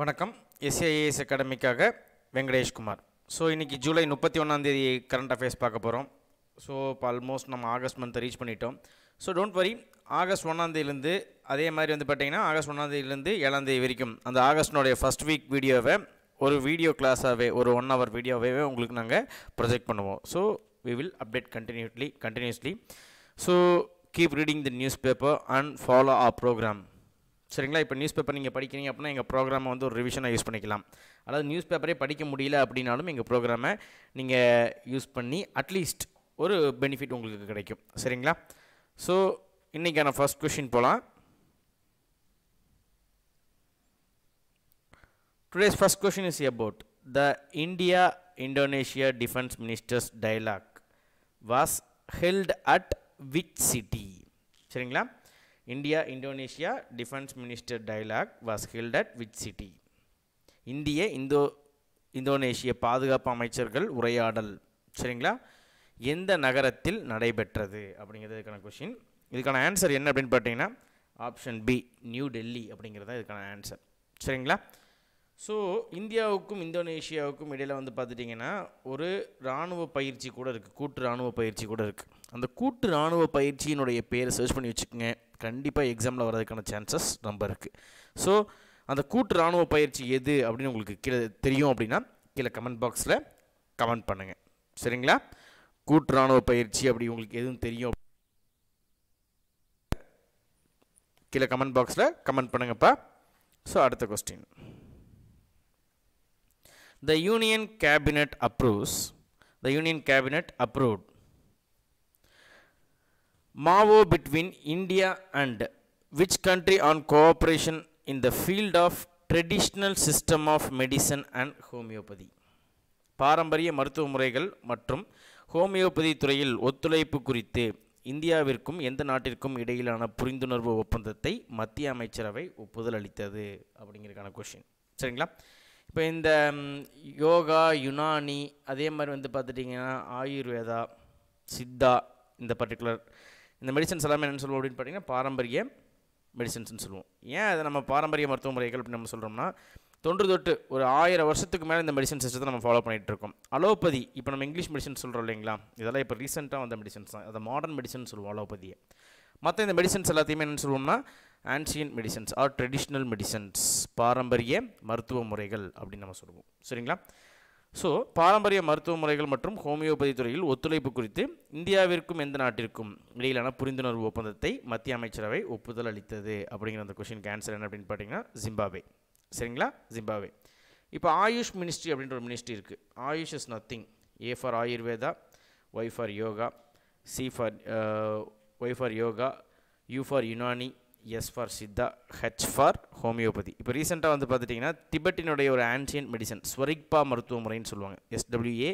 வணக்கம் எஸ்ஐஏஎஸ் அகாடமிக்காக வெங்கடேஷ்குமார் ஸோ இன்றைக்கி ஜூலை முப்பத்தி ஒன்றாந்தேதி கரண்ட் அஃபேர்ஸ் பார்க்க போகிறோம் ஸோ இப்போ ஆல்மோஸ்ட் நம்ம ஆகஸ்ட் மந்த்தை ரீச் பண்ணிட்டோம் ஸோ டோன்ட் வரி ஆகஸ்ட் ஒன்றாந்தேதியிலேருந்து அதே மாதிரி வந்து பார்த்திங்கன்னா ஆகஸ்ட் ஒன்றாந்தேதியிலேருந்து ஏழாந்தேதி வரைக்கும் அந்த ஆகஸ்டினுடைய ஃபஸ்ட் வீக் வீடியோவை ஒரு வீடியோ கிளாஸாகவே ஒரு ஒன் ஹவர் வீடியோவே உங்களுக்கு நாங்கள் ப்ரொஜெக்ட் பண்ணுவோம் so we will update continuously continuously so keep reading the newspaper and follow a programme சரிங்களா இப்போ நியூஸ் பேப்பர் நீங்கள் படிக்கிறீங்க அப்படின்னா எங்கள் ப்ரோக்ராமை வந்து ஒரு ரிவிஷனாக யூஸ் பண்ணிக்கலாம் அதாவது நியூஸ் பேப்பரே படிக்க முடியல அப்படின்னாலும் எங்கள் ப்ரோக்ராமை நீங்கள் யூஸ் பண்ணி அட்லீஸ்ட் ஒரு பெனிஃபிட் உங்களுக்கு கிடைக்கும் சரிங்களா ஸோ இன்றைக்கான ஃபஸ்ட் கொஷின் போகலாம் today's first question is about the India Indonesia defence ministers dialogue was held at which city சரிங்களா India Indonesia defence minister dialogue was held at which city இந்திய இந்தோ இந்தோனேஷிய பாதுகாப்பு அமைச்சர்கள் உரையாடல் சரிங்களா எந்த நகரத்தில் நடைபெற்றது அப்படிங்கிறது இதுக்கான கொஷின் இதுக்கான ஆன்சர் என்ன அப்படின்னு பார்த்தீங்கன்னா ஆப்ஷன் பி நியூ டெல்லி அப்படிங்கிறது தான் இதுக்கான ஆன்சர் சரிங்களா ஸோ இந்தியாவுக்கும் இந்தோனேஷியாவுக்கும் இடையில் வந்து பார்த்துட்டிங்கன்னா ஒரு இராணுவ பயிற்சி கூட இருக்குது கூட்டு இராணுவ பயிற்சி கூட இருக்குது அந்த கூட்டு இராணுவ பயிற்சியினுடைய பேரை சர்ச் பண்ணி வச்சுக்கோங்க கண்டிப்பாக எக்ஸாமில் வர்றதுக்கான சான்சஸ் ரொம்ப இருக்குது ஸோ அந்த கூட்டு இராணுவ பயிற்சி எது அப்படின்னு உங்களுக்கு கீழே தெரியும் அப்படின்னா கீழே கமெண்ட் பாக்ஸில் கமெண்ட் பண்ணுங்கள் சரிங்களா கூட்டு இராணுவ பயிற்சி அப்படி உங்களுக்கு எதுவும் தெரியும் கீழே கமெண்ட் பாக்ஸில் கமெண்ட் பண்ணுங்கப்பா ஸோ அடுத்த question the union cabinet approves the union cabinet approved MAVO between India and which country on cooperation in the field of traditional system of medicine and homoeopathy பாரம்பரிய மருத்துவ முறைகள் மற்றும் ஹோமியோபதி துறையில் ஒத்துழைப்பு குறித்து இந்தியாவிற்கும் எந்த நாட்டிற்கும் இடையிலான புரிந்துணர்வு ஒப்பந்தத்தை மத்திய அமைச்சரவை ஒப்புதல் அளித்தது அப்படிங்கிறதுக்கான கொஷின் சரிங்களா இப்போ இந்த யோகா யுனானி அதே மாதிரி வந்து பார்த்துட்டிங்கன்னா ஆயுர்வேதா சித்தா இந்த பர்டிகுலர் இந்த மெடிசன்ஸ் எல்லாமே என்னென்னு சொல்லுவோம் அப்படின்னு பார்த்தீங்கன்னா பாரம்பரிய மெடிசன்ஸ்னு சொல்லுவோம் ஏன் அதை நம்ம பாரம்பரிய மருத்துவ முறைகள் அப்படின்னு நம்ம சொல்கிறோம்னா தொன்று தொட்டு ஒரு ஆயிரம் வருஷத்துக்கு மேலே இந்த மெடிசன் சிஸ்டத்தை நம்ம ஃபாலோ பண்ணிகிட்டு இருக்கோம் அலோபதி இப்போ நம்ம இங்கிலீஷ் மெடிசன் சொல்கிறோம் இல்லைங்களா இதெல்லாம் இப்போ ரீசெண்டாக வந்த மெடிசன்ஸ் தான் அதை மாடர்ன் மெடிசன் சொல்லுவோம் அலோபதியை மற்ற இந்த மெடிசன்ஸ் எல்லாத்தையுமே என்னென்னு சொல்லுவோம்னா ancient medicines or traditional medicines பாரம்பரிய மருத்துவ முறைகள் அப்படின்னு நம்ம சொல்லுவோம் சரிங்களா ஸோ பாரம்பரிய மருத்துவ முறைகள் மற்றும் ஹோமியோபதி துறையில் ஒத்துழைப்பு குறித்து இந்தியாவிற்கும் எந்த நாட்டிற்கும் இடையிலான புரிந்துணர்வு ஒப்பந்தத்தை மத்திய அமைச்சரவை ஒப்புதல் அளித்தது அப்படிங்கிற அந்த கொஷினுக்கு ஆன்சர் என்ன அப்படின்னு பார்த்தீங்கன்னா ஜிம்பாபே சரிங்களா ஜிம்பாபே இப்போ ஆயுஷ் மினிஸ்ட்ரி அப்படின்ற ஒரு மினிஸ்ட்ரி இருக்குது AYUSH is nothing A for Ayurveda Y for yoga C for Y for yoga U for Unani S for Siddha H for homeopathy இப்போ ரீசெண்டாக வந்து பார்த்துட்டிங்கன்னா திபெட்டினுடைய ஒரு ஆன்சியன்ட் மெடிசன் ஸ்வரிக்பா மருத்துவ முறைன்னு சொல்லுவாங்க எஸ்டபிள்யூஏ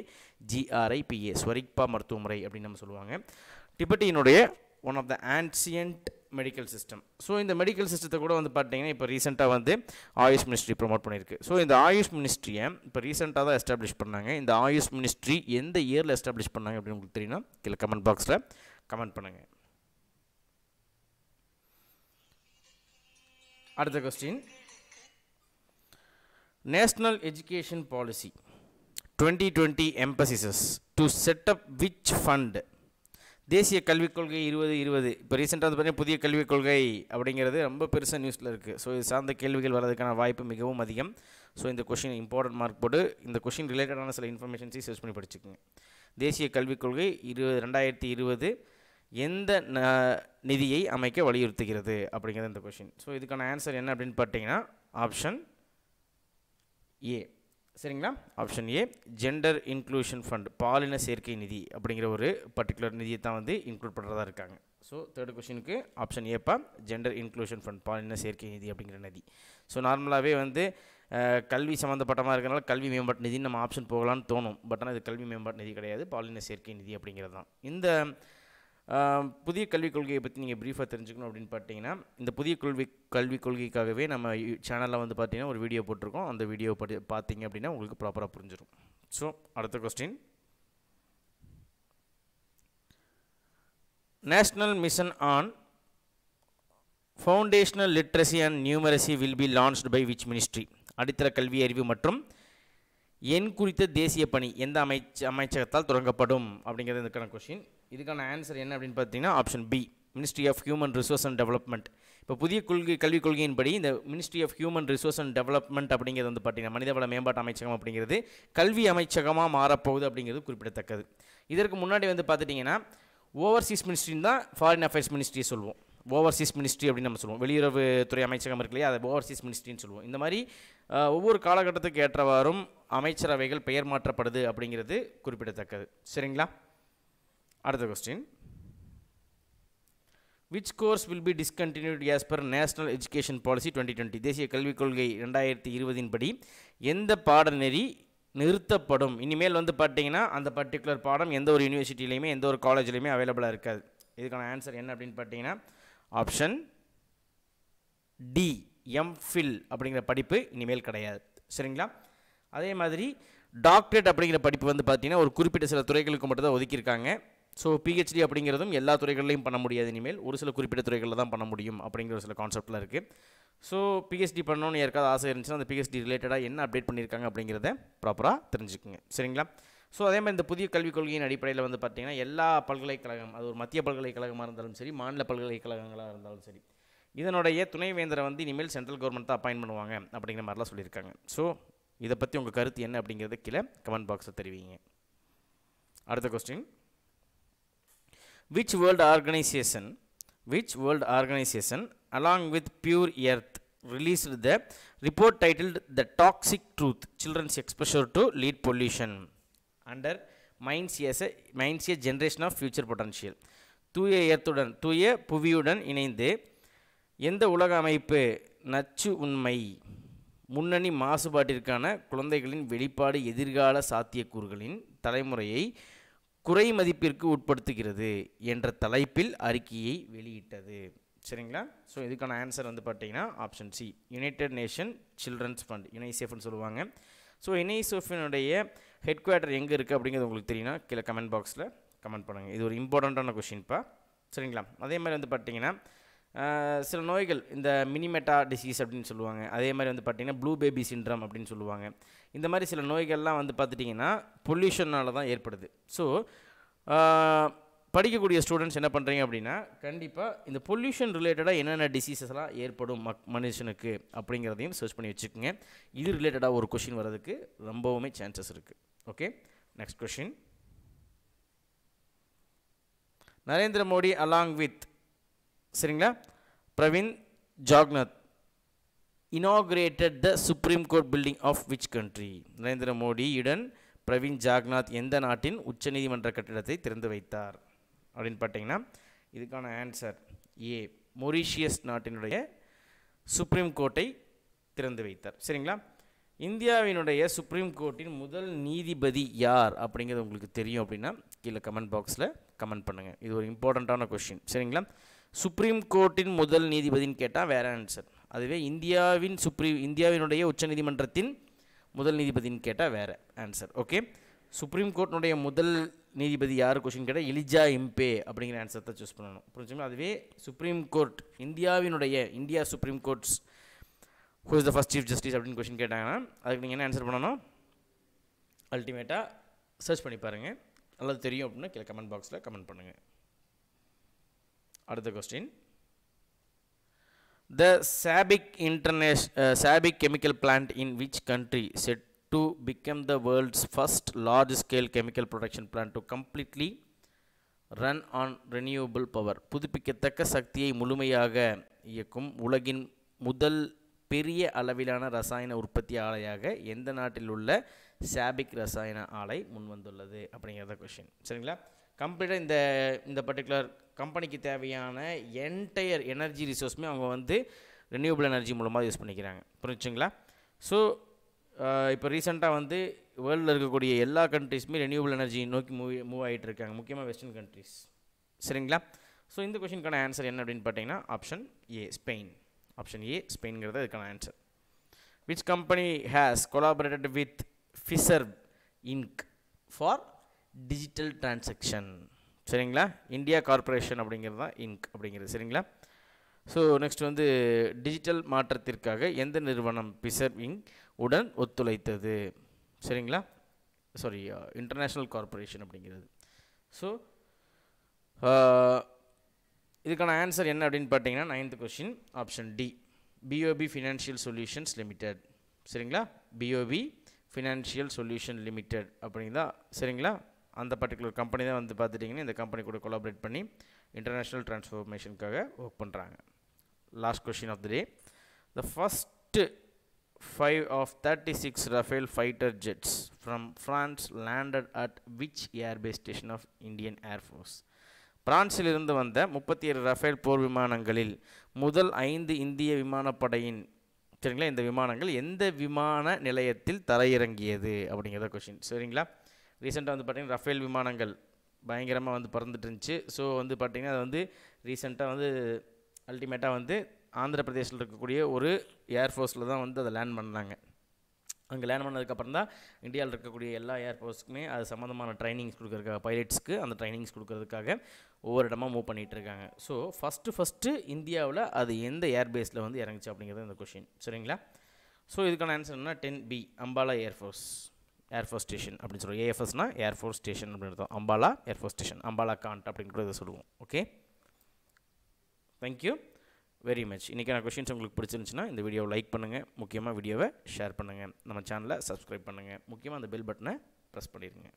ஜிஆர்ஐபிஏ ஸ்வரிக்பா மருத்துவ முறை அப்படின்னு நம்ம சொல்லுவாங்க டிபெட்டினுடைய one of the ancient medical system so இந்த மெடிக்கல் சிஸ்டத்தை கூட வந்து பார்த்தீங்கன்னா இப்போ ரீசெண்டாக வந்து ஆயுஷ் மினிஸ்ட்ரி ப்ரொமோட் பண்ணியிருக்கு ஸோ இந்த ஆயுஷ் மினிஸ்ட்ரியை இப்போ ரீசெண்டாக தான் எஸ்டாப்ளிஷ் பண்ணாங்க இந்த ஆயுஷ் மினிஸ்ட்ரி எந்த இயரில் எஸ்டாப்ளிஷ் பண்ணாங்க அப்படின்னு உங்களுக்கு தெரியும்னா கீழே கமெண்ட் பாக்ஸில் கமெண்ட் பண்ணுங்கள் அடுத்த question national education policy twenty twenty emphasises to set up which fund தேசிய கல்விக் கொள்கை இருபது இருபது இப்போ ரீசெண்டாக வந்து பார்த்தீங்கன்னா புதிய கல்விக் கொள்கை அப்படிங்கிறது ரொம்ப பெருசாக நியூஸில் இருக்குது ஸோ இது சார்ந்த கேள்விகள் வரதுக்கான வாய்ப்பு மிகவும் அதிகம் ஸோ இந்த கொஷின் இம்பார்ட்டன்ட் மார்க் போட்டு இந்த கொஷின் ரிலேட்டடான சில இன்ஃபர்மேஷன்ஸையும் சர்ச் பண்ணி படிச்சுக்கோங்க தேசிய கல்விக் கொள்கை இருபது ரெண்டாயிரத்தி இருபது எந்த நிதியை அமைக்க வலியுறுத்துகிறது அப்படிங்கிறது இந்த கொஷின் ஸோ இதுக்கான ஆன்சர் என்ன அப்படின்னு பார்த்தீங்கன்னா ஆப்ஷன் ஏ சரிங்களா option A gender inclusion fund பாலின சேர்க்கை நிதி அப்படிங்கிற ஒரு பர்டிகுலர் நிதியை தான் வந்து இன்க்ளூட் பண்ணுறதா இருக்காங்க ஸோ தேர்ட் கொஷினுக்கு ஆப்ஷன் ஏப்பா ஜெண்டர் இன்க்ளூஷன் ஃபண்ட் பாலின சேர்க்கை நிதி அப்படிங்கிற நிதி ஸோ நார்மலாகவே வந்து கல்வி சம்மந்தப்பட்டமாக இருக்கிறனால கல்வி மேம்பாட்டு நிதின்னு நம்ம ஆப்ஷன் போகலான்னு தோணும் பட் ஆனால் இது கல்வி மேம்பாட்டு நிதி கிடையாது பாலின சேர்க்கை நிதி அப்படிங்கிறது தான் இந்த புதிய கல்விக் கொள்கையை பற்றி நீங்கள் ப்ரீஃபாக தெரிஞ்சுக்கணும் அப்படின்னு பார்த்தீங்கன்னா இந்த புதிய கல்வி கல்விக் கொள்கைக்காகவே நம்ம சேனலில் வந்து பார்த்தீங்கன்னா ஒரு வீடியோ போட்டிருக்கோம் அந்த வீடியோ படி பார்த்தீங்க அப்படின்னா உங்களுக்கு ப்ராப்பராக புரிஞ்சிடும் ஸோ அடுத்த question national mission on foundational literacy and numeracy will be launched by which ministry அடித்தள கல்வி அறிவு மற்றும் எண் குறித்த தேசிய பணி எந்த அமைச்ச அமைச்சகத்தால் தொடங்கப்படும் அப்படிங்கிறது இதுக்கான கொஷின் இதுக்கான ஆன்சர் என்ன அப்படின்னு பார்த்தீங்கன்னா option B ministry of human resource and development இப்போ புதிய கொள்கை கல்விக் கொள்கையின்படி இந்த ministry of human resource and development அப்படிங்கிறது வந்து பார்த்தீங்கன்னா மனிதவள மேம்பாட்டு அமைச்சகம் அப்படிங்கிறது கல்வி அமைச்சகமாக மாறப்போகுது அப்படிங்கிறது குறிப்பிடத்தக்கது இதற்கு முன்னாடி வந்து பார்த்துட்டிங்கன்னா ஓவர்சீஸ் மினிஸ்ட்ரின்னு தான் ஃபாரின் அஃபேர்ஸ் மினிஸ்ட்ரியை சொல்லுவோம் ஓவர்சீஸ் மினிஸ்ட்ரி அப்படின்னு நம்ம சொல்லுவோம் வெளியுறவுத்துறை அமைச்சகம் இருக்கு இல்லையா அதை ஓவர்சீஸ் மினிஸ்ட்ரின்னு சொல்லுவோம் இந்த மாதிரி ஒவ்வொரு காலகட்டத்துக்கு ஏற்றவாறும் அமைச்சரவைகள் பெயர் மாற்றப்படுது அப்படிங்கிறது குறிப்பிடத்தக்கது சரிங்களா அடுத்த question which course will be discontinued as per national education policy twenty twenty தேசிய கல்விக் கொள்கை ரெண்டாயிரத்தி இருபதின் படி எந்த பாடநெறி நிறுத்தப்படும் இனிமேல் வந்து பார்த்தீங்கன்னா அந்த பர்டிகுலர் பாடம் எந்த ஒரு யூனிவர்சிட்டியிலையுமே எந்த ஒரு காலேஜ்லையுமே அவைலபிளாக இருக்காது இதுக்கான ஆன்சர் என்ன அப்படின்னு பார்த்தீங்கன்னா ஆப்ஷன் டி ஃபில் அப்படிங்கிற படிப்பு இனிமேல் கிடையாது சரிங்களா அதே மாதிரி டாக்டரேட் அப்படிங்கிற படிப்பு வந்து பார்த்திங்கன்னா ஒரு குறிப்பிட்ட சில துறைகளுக்கு மட்டும் தான் ஒதுக்கியிருக்காங்க ஸோ பிஹெச்டி அப்படிங்கிறதும் எல்லா துறைகளிலையும் பண்ண முடியாது இனிமேல் ஒரு சில குறிப்பிட்ட துறைகளில் தான் பண்ண முடியும் அப்படிங்கிற சில கான்செப்டில் இருக்குது ஸோ பிஹெச்டி பண்ணணும்னு யாருக்காவது ஆசை இருந்துச்சுன்னா அந்த பிஹெச்டி ரிலேட்டடாக என்ன அப்டேட் பண்ணியிருக்காங்க அப்படிங்கிறத ப்ராப்பராக தெரிஞ்சுக்குங்க சரிங்களா ஸோ அதே மாதிரி இந்த புதிய கல்விக் கொள்கையின் அடிப்படையில் வந்து பார்த்திங்கன்னா எல்லா பல்கலைக்கழகம் அது ஒரு மத்திய பல்கலைக்கழகமாக இருந்தாலும் சரி மாநில பல்கலைக்கழகங்களாக இருந்தாலும் சரி இதனுடைய துணைவேந்தரை வந்து இனிமேல் சென்ட்ரல் கவர்மெண்ட் தான் அப்பாயின் பண்ணுவாங்க அப்படிங்கிற மாதிரிலாம் சொல்லியிருக்காங்க ஸோ இதை பற்றி உங்கள் கருத்து என்ன அப்படிங்கிறத கீழே கமெண்ட் பாக்ஸில் தெரிவிங்க அடுத்த question which world organisation which world organisation along with Pure Earth released the report titled the toxic truth children's exposure to lead pollution undermines as mines a generation of future potential தூய ஏத்துடன் தூய புவியுடன் இணைந்து எந்த உலக அமைப்பு நச்சு உண்மை முன்னணி மாசுபாட்டிற்கான குழந்தைகளின் வெளிப்பாடு எதிர்கால சாத்தியக்கூறுகளின் தலைமுறையை குறை மதிப்பிற்கு உட்படுத்துகிறது என்ற தலைப்பில் அறிக்கையை வெளியிட்டது சரிங்களா ஸோ இதுக்கான ஆன்சர் வந்து பார்த்தீங்கன்னா option C United Nation children's fund யுனைசெஃப்னு சொல்லுவாங்க ஸோ யுனைசெஃபினுடைய ஹெட் குவார்ட்டர் எங்கே இருக்குது அப்படிங்கிறது உங்களுக்கு தெரியும்னா கீழே கமெண்ட் பாக்ஸில் கமெண்ட் பண்ணுங்கள் இது ஒரு இம்பார்ட்டண்ட்டான கொஷின்ப்பா சரிங்களா அதே மாதிரி வந்து பார்த்திங்கன்னா சில நோய்கள் இந்த மினிமெட்டா டிசீஸ் அப்படின்னு சொல்லுவாங்க அதே மாதிரி வந்து பார்த்திங்கன்னா ப்ளூ பேபி சின்ட்ரம் அப்படின்னு சொல்லுவாங்க இந்த மாதிரி சில நோய்கள்லாம் வந்து பார்த்துட்டிங்கன்னா பொல்யூஷனால் தான் ஏற்படுது ஸோ படிக்கக்கூடிய ஸ்டூடெண்ட்ஸ் என்ன பண்ணுறீங்க அப்படின்னா கண்டிப்பாக இந்த பொல்யூஷன் ரிலேட்டடாக என்னென்ன டிசீசஸ்லாம் ஏற்படும் மக் மனுஷனுக்கு அப்படிங்கிறதையும் சர்ச் பண்ணி வச்சுக்கோங்க இது ரிலேட்டடாக ஒரு கொஷின் வர்றதுக்கு ரொம்பவுமே சான்சஸ் இருக்குது okay next question Narendra Modi along with சரிங்களா Pravind Jugnauth inaugurated the Supreme Court building of which country Narendra மோடியுடன் பிரவீன் ஜாக்நாத் எந்த நாட்டின் உச்சநீதிமன்ற கட்டிடத்தை திறந்து வைத்தார் அப்படின்னு பார்த்தீங்கன்னா இதுக்கான ஆன்சர் ஏ மொரீஷியஸ் நாட்டினுடைய சுப்ரீம் கோர்ட்டை திறந்து வைத்தார் சரிங்களா இந்தியாவினுடைய சுப்ரீம் கோர்ட்டின் முதல் நீதிபதி யார் அப்படிங்கிறது உங்களுக்கு தெரியும் அப்படின்னா கீழே கமெண்ட் பாக்ஸில் கமெண்ட் பண்ணுங்கள் இது ஒரு இம்பார்ட்டண்ட்டான கொஷின் சரிங்களா சுப்ரீம் கோர்ட்டின் முதல் நீதிபதினு கேட்டால் வேறு ஆன்சர் அதுவே இந்தியாவின் சுப்ரீம் இந்தியாவினுடைய உச்சநீதிமன்றத்தின் முதல் நீதிபதினு கேட்டால் வேறு ஆன்சர் ஓகே சுப்ரீம் கோர்ட்டினுடைய முதல் நீதிபதி யார் கொஷின் கேட்டால் எலிஜா இம்பே அப்படிங்கிற ஆன்சர் தான் சூஸ் பண்ணணும் புரிஞ்சுங்களா அதுவே சுப்ரீம் கோர்ட் இந்தியாவினுடைய India Supreme courts who is the first chief justice அப்படின்னு கொஷின் கேட்டாங்கன்னா அதுக்கு நீங்கள் என்ன ஆன்சர் பண்ணணும் அல்டிமேட்டாக சர்ச் பண்ணி பாருங்கள் நல்லா தெரியும் அப்படின்னா கீழே கமெண்ட் பாக்ஸில் கமெண்ட் பண்ணுங்கள் அடுத்த question the SABIC international SABIC chemical plant in which country set to become the world's first large scale chemical production plant to completely run on renewable power புதுப்பிக்கத்தக்க சக்தியை முழுமையாக இயக்கும் உலகின் முதல் பெரிய அளவிலான ரசாயன உற்பத்தி ஆலையாக எந்த நாட்டில் உள்ள சாபிக் ரசாயன ஆலை முன்வந்துள்ளது அப்படிங்கிறத கொஷின் சரிங்களா கம்ப்ளீட்டாக இந்த இந்த பர்டிகுலர் கம்பெனிக்கு தேவையான என்டையர் எனர்ஜி ரிசோர்ஸுமே அவங்க வந்து ரினியூவபிள் எனர்ஜி மூலமாக யூஸ் பண்ணிக்கிறாங்க புரிஞ்சுங்களா ஸோ இப்போ ரீசெண்டாக வந்து வேர்ல்டில் இருக்கக்கூடிய எல்லா கண்ட்ரீஸுமே ரெனியூபிள் எனர்ஜி நோக்கி மூவ் மூவ் ஆகிட்டு இருக்காங்க முக்கியமாக வெஸ்டர்ன் கண்ட்ரிஸ் சரிங்களா ஸோ இந்த கொஷினுக்கான ஆன்சர் என்ன அப்படின்னு பார்த்தீங்கன்னா option A Spain option A ஸ்பெயின்கிறது அதுக்கான answer which company has collaborated with Pfizer Inc for digital transaction சரிங்களா இந்தியா கார்பரேஷன் அப்படிங்கிறது தான் இன்க் அப்படிங்கிறது சரிங்களா ஸோ நெக்ஸ்ட் வந்து டிஜிட்டல் மாற்றத்திற்காக எந்த நிறுவனம் பிசர் இங்க் உடன் ஒத்துழைத்தது சரிங்களா சாரி இன்டர்நேஷ்னல் கார்பரேஷன் அப்படிங்கிறது ஸோ uh, இதுக்கான ஆன்சர் என்ன அப்படின்னு பார்த்தீங்கன்னா ninth question option D BOP financial solutions limited சரிங்களா பிஓபி ஃபினான்ஷியல் சொல்யூஷன் லிமிடெட் அப்படிங்கிறதா சரிங்களா அந்த பர்டிகுலர் கம்பெனி தான் வந்து பார்த்துட்டிங்கன்னா இந்த கம்பெனி கூட கொலாபரேட் பண்ணி இன்டர்நேஷ்னல் ட்ரான்ஸ்ஃபர்மேஷனுக்காக ஒர்க் பண்ணுறாங்க last question of the day the first five of 36 Rafale fighter jets from France landed at which airbase station of Indian Air Force? பிரான்சிலிருந்து வந்த முப்பத்தி ஏழு ரஃபேல் போர் விமானங்களில் முதல் ஐந்து இந்திய விமானப்படையின் சரிங்களா இந்த விமானங்கள் எந்த விமான நிலையத்தில் தரையிறங்கியது அப்படிங்கிறத கொஷின் சரிங்களா ரீசெண்டாக வந்து பார்த்திங்கன்னா ரஃபேல் விமானங்கள் பயங்கரமாக வந்து பறந்துட்டு இருந்துச்சு ஸோ வந்து பார்த்திங்கன்னா அது வந்து ரீசெண்டாக வந்து அல்டிமேட்டாக வந்து ஆந்திர பிரதேஷில் இருக்கக்கூடிய ஒரு ஏர்ஃபோர்ஸில் தான் வந்து அதை லேண்ட் பண்ணாங்க அங்கே லேண்ட் பண்ணதுக்கப்புறம் தான் இந்தியாவில் இருக்கக்கூடிய எல்லா ஏர்ஃபோர்ஸுக்குமே அது சம்மந்தமான ட்ரைனிங்ஸ் கொடுக்குறதுக்காக பைலட்ஸ்க்கு அந்த ட்ரைனிங்ஸ் கொடுக்குறதுக்காக ஒவ்வொரு இடமா மூவ் பண்ணிகிட்டு இருக்காங்க ஸோ ஃபஸ்ட்டு ஃபஸ்ட்டு இந்தியாவில் அது எந்த ஏர்பேஸில் வந்து இறங்குச்சு அப்படிங்கிறது இந்த கொஷின் சரிங்களா ஸோ இதுக்கான ஆன்சர் என்ன ten B Ambala Air Force Air Force Station அப்படின்னு சொல்லுவோம் ஏஎஃப்எஸ்னா ஏர்ஃபோர்ஸ் ஸ்டேஷன் அப்படின்னு Ambala Air Force Station Ambala Cantt அப்படின்னு கூட இதை சொல்லுவோம் ஓகே தேங்க்யூ வெரி மச் இன்றைக்கான கொஷின்ஸ் உங்களுக்கு பிடிச்சிருந்துச்சுன்னா இந்த வீடியோவை லைக் பண்ணுங்கள் முக்கியமாக வீடியோவை ஷேர் பண்ணுங்கள் நம்ம சேனலை சப்ஸ்கிரைப் பண்ணுங்கள் முக்கியமாக அந்த பெல் பட்டனை ப்ரெஸ் பண்ணிடுங்க